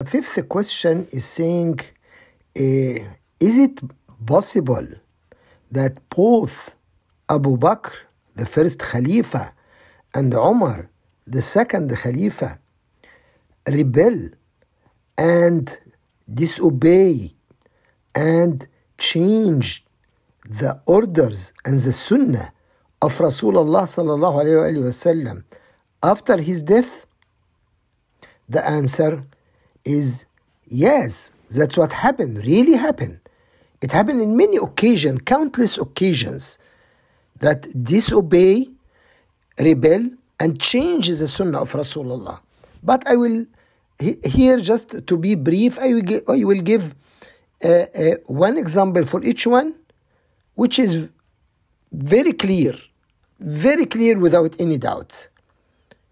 The fifth question is saying, uh, is it possible that both Abu Bakr, the first Khalifa, and Umar, the second Khalifa, rebel and disobey and change the orders and the sunnah of Rasulullah sallallahu alayhi wa sallam after his death? The answer is yes, that's what happened, really happened. It happened in many occasions, countless occasions, that disobey, rebel, and change the sunnah of Rasulullah. But I will here just to be brief, I will give, I will give uh, uh, one example for each one, which is very clear, very clear without any doubt,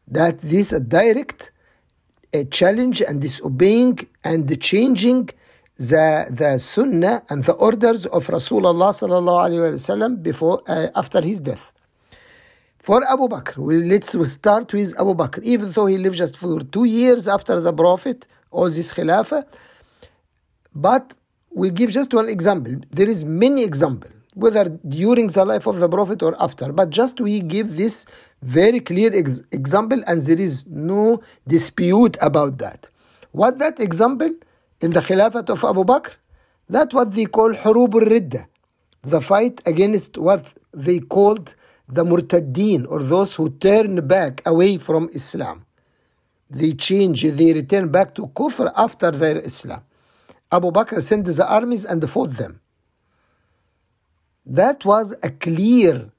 that this direct challenge and disobeying and changing the, the sunnah and the orders of Rasulullah sallallahu alayhi wasallam before uh, after his death. For Abu Bakr, we, let's start with Abu Bakr. Even though he lived just for two years after the Prophet, all this khilafah, but we give just one example. There is many example whether during the life of the Prophet or after. But just we give this very clear ex example, and there is no dispute about that. What that example in the Khilafat of Abu Bakr? That what they call Hurub al-Ridda, the fight against what they called the Murtaddin, or those who turn back away from Islam. They change, they return back to Kufr after their Islam. Abu Bakr sent the armies and fought them. That was a clear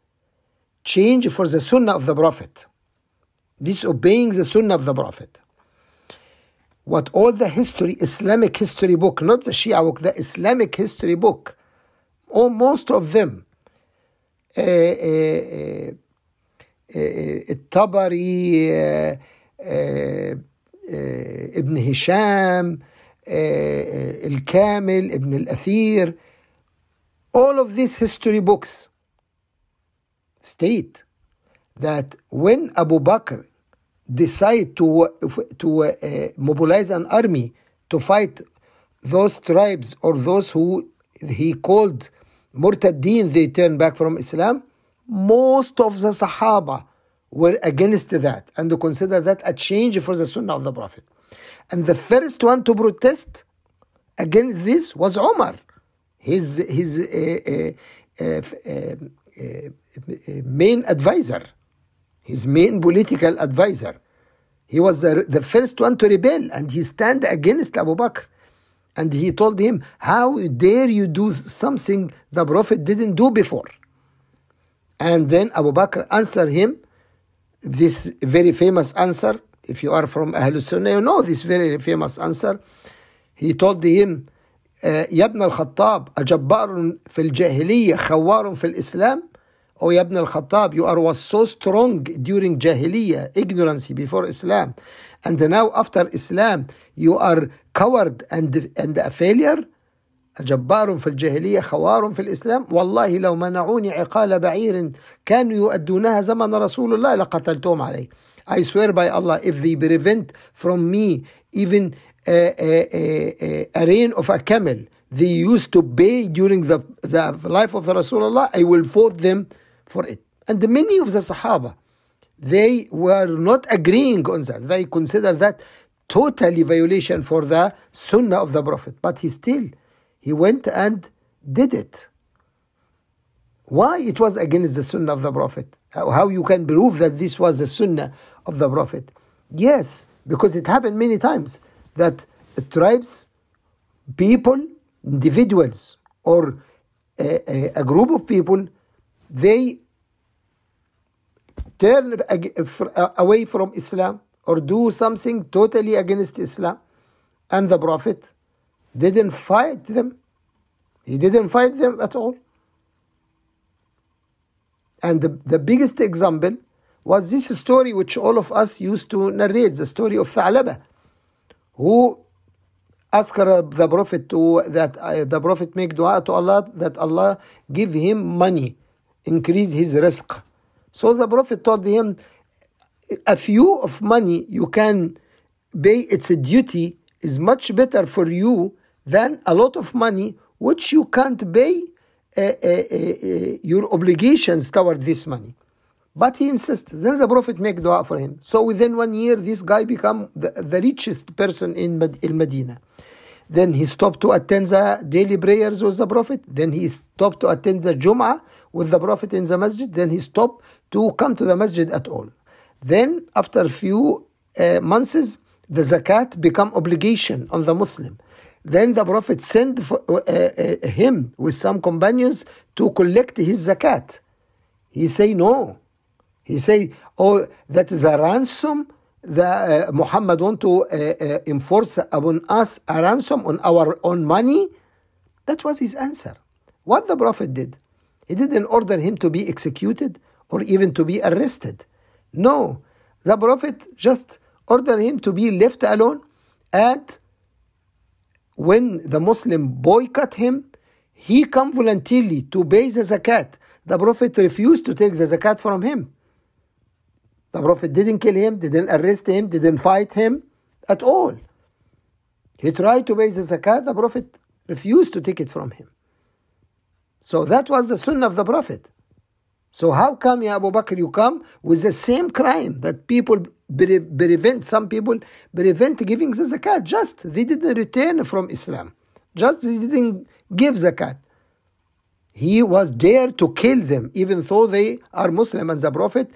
change for the Sunnah of the Prophet, disobeying the Sunnah of the Prophet. What all the history, Islamic history book, not the Shia book, the Islamic history book, or most of them, uh, uh, uh, uh Tabari, Kamil, uh, uh, Ibn Al ابن all of these history books state that when Abu Bakr decide to, uh, to uh, uh, mobilize an army to fight those tribes or those who he called Murtadin, they turn back from Islam, most of the Sahaba were against that and consider that a change for the Sunnah of the Prophet. And the first one to protest against this was Omar his his uh, uh, uh, main advisor, his main political advisor. He was the, the first one to rebel, and he stand against Abu Bakr. And he told him, "How dare you do something the Prophet didn't do before?" And then Abu Bakr answered him this very famous answer. If you are from Ahlul Sunnah, you know this very famous answer. He told him, آه، يا ابن الخطاب أجبار في الجاهلية خوار في الإسلام أو يا ابن الخطاب you are was so strong during جاهلية ignorance before Islam and now after Islam you are coward and, and a failure أجبار في الجاهلية خوار في الإسلام والله لو منعوني عقال بعير كانوا يؤدونها زمن رسول الله لقتلتهم عليه I swear by Allah if they prevent from me even a reign of a camel they used to pay during the, the life of the Rasulullah, I will vote them for it. And many of the Sahaba, they were not agreeing on that. They consider that totally violation for the Sunnah of the Prophet. But he still, he went and did it. Why it was against the Sunnah of the Prophet? how you can prove that this was the Sunnah of the Prophet? Yes, because it happened many times that tribes, people, individuals, or a, a group of people, they turn uh, away from Islam or do something totally against Islam. And the Prophet didn't fight them. He didn't fight them at all. And the, the biggest example was this story which all of us used to narrate, the story of Tha'labah who asked the prophet to that uh, the prophet make dua to Allah that Allah give him money, increase his risk. So the prophet told him, a few of money you can pay its a duty is much better for you than a lot of money which you can't pay uh, uh, uh, uh your obligations toward this money. But he insisted. Then the Prophet make dua for him. So within one year, this guy become the, the richest person in Med- Medina. Then he stopped to attend the daily prayers with the Prophet. Then he stopped to attend the Jum'ah with the Prophet in the masjid. Then he stopped to come to the masjid at all. Then after a few uh, months, the zakat become obligation on the Muslim. Then the Prophet sent for, uh, uh, uh him with some companions to collect his zakat. He say no he say, oh, that is a ransom that uh, Muhammad want to uh, uh, enforce upon us a ransom on our own money. That was his answer. What the Prophet did, he didn't order him to be executed or even to be arrested. No, the Prophet just ordered him to be left alone. And when the Muslim boycott him, he come voluntarily to pay the zakat. The Prophet refused to take the zakat from him. The Prophet didn't kill him, didn't arrest him, didn't fight him at all. He tried to pay the zakat, the Prophet refused to take it from him. So that was the sunnah of the Prophet. So how come, Ya Abu Bakr, you come with the same crime that people prevent, some people prevent giving the zakat? Just they didn't return from Islam. Just they didn't give zakat. He was there to kill them, even though they are Muslim and the Prophet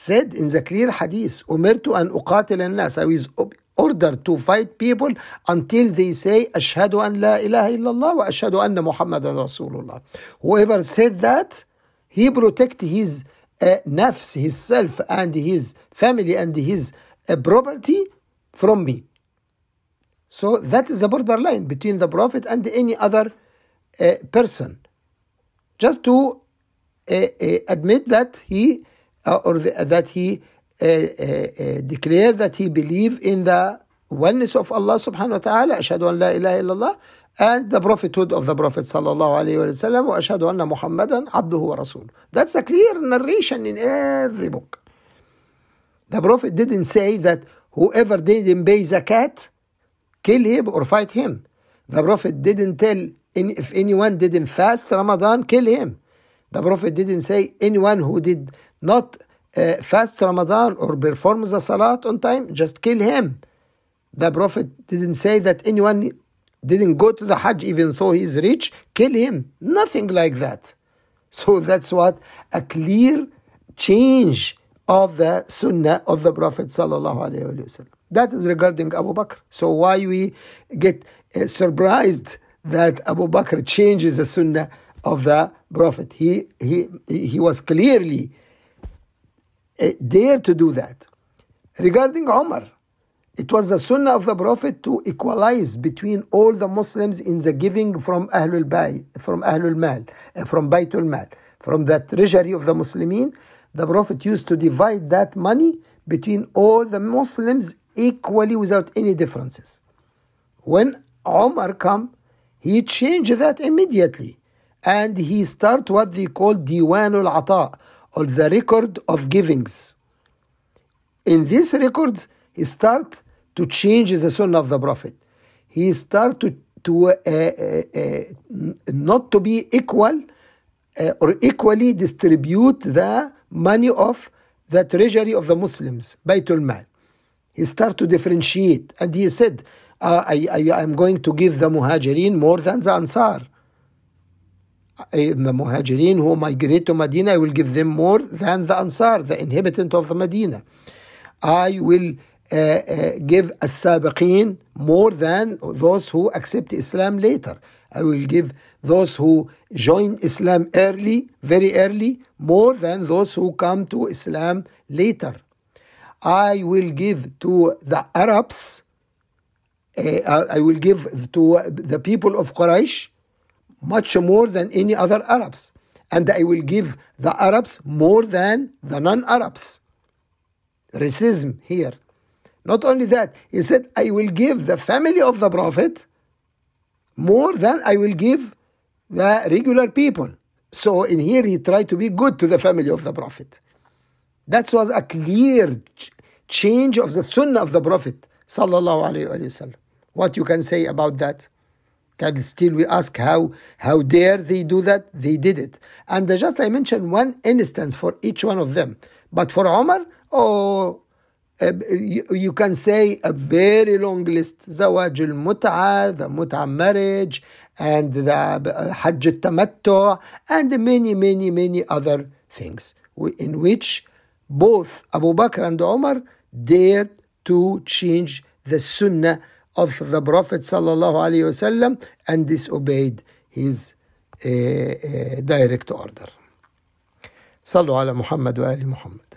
said in the clear hadith, أمرت أن أقاتل الناس. I was ordered to fight people until they say أشهد أن la ilaha illallah الله وأشهد أن محمدا رسول Whoever said that, he protect his uh, nafs, his self and his family and his uh, property from me. So that is the borderline between the Prophet and any other uh, person. Just to uh, uh, admit that he or the, that he uh, uh, uh, declared that he believed in the oneness of Allah subhanahu wa ta'ala, أشهد أن la ilaha illallah, and the prophethood of the Prophet sallallahu alayhi wa sallam, وأشهد Muhammadan abduhu wa rasul. That's a clear narration in every book. The Prophet didn't say that whoever didn't pay zakat, kill him or fight him. The Prophet didn't tell if anyone didn't fast Ramadan, kill him. The Prophet didn't say anyone who did not uh, fast Ramadan or perform the salat on time, just kill him. The Prophet didn't say that anyone didn't go to the Hajj even though he's rich, kill him. Nothing like that. So that's what a clear change of the Sunnah of the Prophet sallallahu That is regarding Abu Bakr. So why we get uh, surprised that Abu Bakr changes the Sunnah of the Prophet? He he he was clearly Eh, dare to do that. Regarding Omar, it was the sunnah of the Prophet to equalize between all the Muslims in the giving from Ahlul Bay, from Ahlul Mal, eh, from Baytul Mal, from the treasury of the Muslimin. The Prophet used to divide that money between all the Muslims equally without any differences. When Omar come, he changed that immediately. And he start what they call Diwanul Ata, or the record of givings. In these records, he start to change the sunnah of the Prophet. He start to, to uh, uh, uh not to be equal uh, or equally distribute the money of the treasury of the Muslims, Baytul Mal. He start to differentiate and he said, uh, I, I, I'm going to give the Muhajirin more than the Ansar in the Muhajirin who migrate to Medina, I will give them more than the Ansar, the inhabitant of the Medina. I will uh, uh, give as-sabiqin more than those who accept Islam later. I will give those who join Islam early, very early, more than those who come to Islam later. I will give to the Arabs, uh, I will give to the people of Quraysh much more than any other Arabs. And I will give the Arabs more than the non Arabs. Racism here. Not only that, he said, I will give the family of the Prophet more than I will give the regular people. So in here, he tried to be good to the family of the Prophet. That was a clear change of the sunnah of the Prophet. Wasallam. What you can say about that? And still we ask how how dare they do that? They did it. And just I mentioned one instance for each one of them. But for Omar, oh, uh, you, you, can say a very long list. زواج mut'a the mut'a marriage, and the حج uh, Tamattu', and many, many, many other things in which both Abu Bakr and Omar dared to change the sunnah of the Prophet وسلم, and disobeyed his uh, uh, direct order. صلوا على محمد وآل محمد